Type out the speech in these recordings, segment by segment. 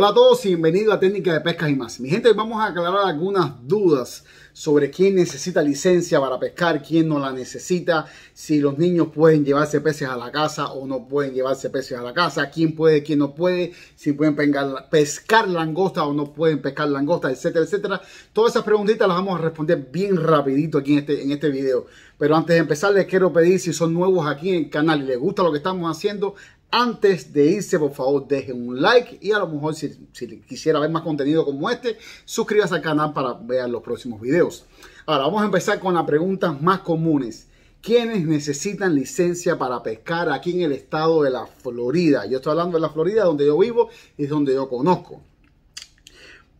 Hola a todos y bienvenidos a Técnica de Pescas y más. Mi gente, hoy vamos a aclarar algunas dudas sobre quién necesita licencia para pescar, quién no la necesita, si los niños pueden llevarse peces a la casa o no pueden llevarse peces a la casa, quién puede, quién no puede, si pueden pescar, langosta o no pueden pescar langosta, etcétera, etcétera. Todas esas preguntitas las vamos a responder bien rapidito aquí en este, en este video. Pero antes de empezar les quiero pedir si son nuevos aquí en el canal y les gusta lo que estamos haciendo, antes de irse, por favor, dejen un like y a lo mejor si, quisiera ver más contenido como este, suscríbase al canal para ver los próximos videos. Ahora vamos a empezar con las preguntas más comunes. ¿Quiénes necesitan licencia para pescar aquí en el estado de la Florida? Yo estoy hablando de la Florida, donde yo vivo y es donde yo conozco.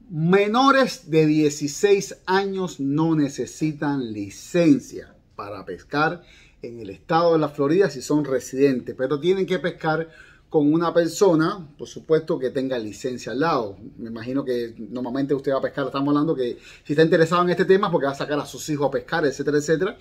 Menores de 16 años no necesitan licencia para pescar en el estado de la Florida si son residentes, pero tienen que pescar con una persona, por supuesto, que tenga licencia al lado. Me imagino que normalmente usted va a pescar, estamos hablando que si está interesado en este tema, porque va a sacar a sus hijos a pescar, etcétera, etcétera.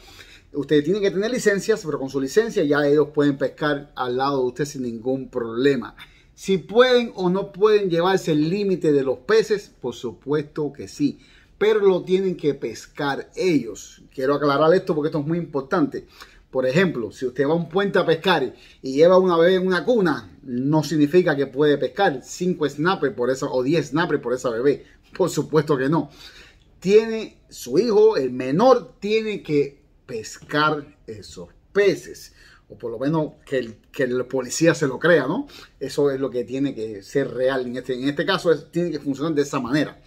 Ustedes tienen que tener licencias, pero con su licencia ya ellos pueden pescar al lado de usted sin ningún problema. Si pueden o no pueden llevarse el límite de los peces, por supuesto que sí, pero lo tienen que pescar ellos. Quiero aclarar esto porque esto es muy importante. Por ejemplo, si usted va a un puente a pescar y lleva una bebé en una cuna, no significa que puede pescar 5 snappers por o 10 snappers por esa bebé. Por supuesto que no. Tiene su hijo, el menor, tiene que pescar esos peces. O por lo menos que el, policía se lo crea, ¿no? Eso es lo que tiene que ser real. En este, en este caso, tiene que funcionar de esa manera.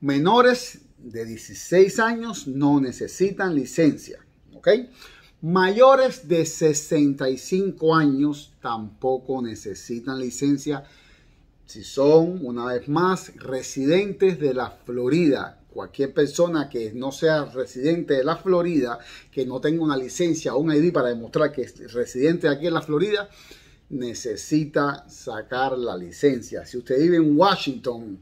Menores de 16 años no necesitan licencia. Mayores de 65 años tampoco necesitan licencia si son, una vez más, residentes de la Florida. Cualquier persona que no sea residente de la Florida, que no tenga una licencia o un ID para demostrar que es residente aquí en la Florida, necesita sacar la licencia. Si usted vive en Washington,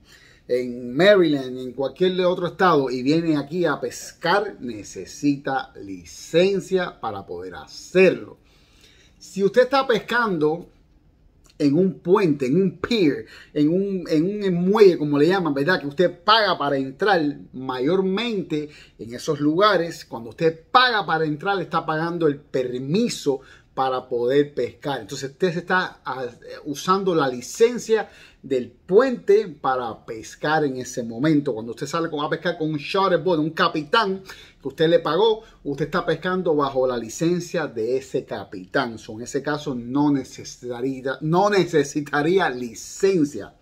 en Maryland, en cualquier otro estado y viene aquí a pescar, necesita licencia para poder hacerlo. Si usted está pescando en un puente, en un pier, en un, en un muelle, como le llaman, ¿verdad? Que usted paga para entrar mayormente en esos lugares. Cuando usted paga para entrar, está pagando el permiso para poder pescar. Entonces usted se está ah, usando la licencia del puente para pescar en ese momento. Cuando usted sale a pescar con un boat, un capitán que usted le pagó, usted está pescando bajo la licencia de ese capitán. en ese caso no necesitaría, no necesitaría licencia.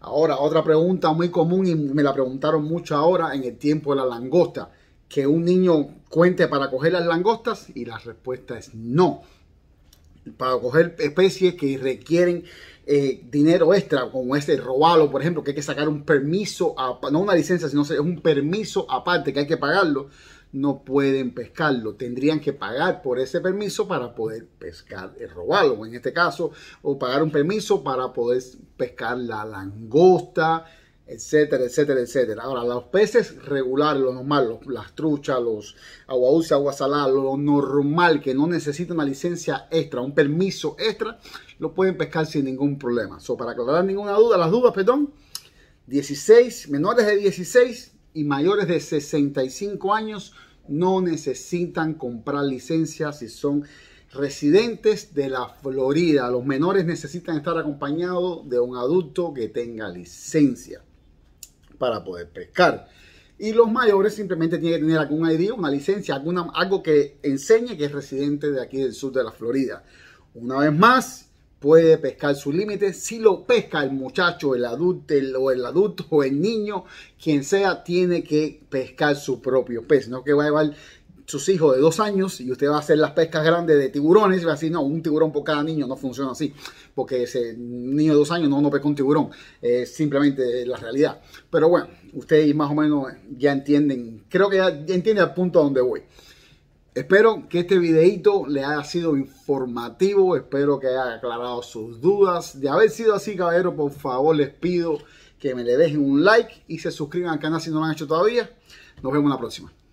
Ahora, otra pregunta muy común y me la preguntaron mucho ahora en el tiempo de la langosta, que un niño cuente para coger las langostas y la respuesta es no. Para coger especies que requieren eh, dinero extra, como este robalo, por ejemplo, que hay que sacar un permiso, no una licencia, sino es un permiso aparte que hay que pagarlo, no pueden pescarlo. Tendrían que pagar por ese permiso para poder pescar el robalo, en este caso, o pagar un permiso para poder pescar la langosta, etcétera, etcétera, etcétera. Ahora, los peces regulares, lo normal, las truchas, los agua salada, lo normal, que no necesita una licencia extra, un permiso extra, lo pueden pescar sin ningún problema. So, para aclarar ninguna duda, las dudas, perdón, 16, menores de 16 y mayores de 65 años no necesitan comprar licencia si son residentes de la Florida. Los menores necesitan estar acompañados de un adulto que tenga licencia para poder pescar. Y los mayores simplemente tienen que tener algún ID, una licencia, alguna, algo que enseñe que es residente de aquí del sur de la Florida. Una vez más, puede pescar su límite. Si lo pesca el muchacho, el adulto, o el adulto, o el niño, quien sea, tiene que pescar su propio pez. No que va a llevar sus hijos de dos años y usted va a hacer las pescas grandes de tiburones y va a decir, no, un tiburón por cada niño no funciona así, porque ese niño de dos años no, no pesca un tiburón, es simplemente la realidad. Pero bueno, ustedes más o menos ya entienden, creo que ya, al entienden al punto a donde voy. Espero que este videito le haya sido informativo, espero que haya aclarado sus dudas. De haber sido así, caballero, por favor les pido que me le dejen un like y se suscriban al canal si no lo han hecho todavía. Nos vemos en la próxima.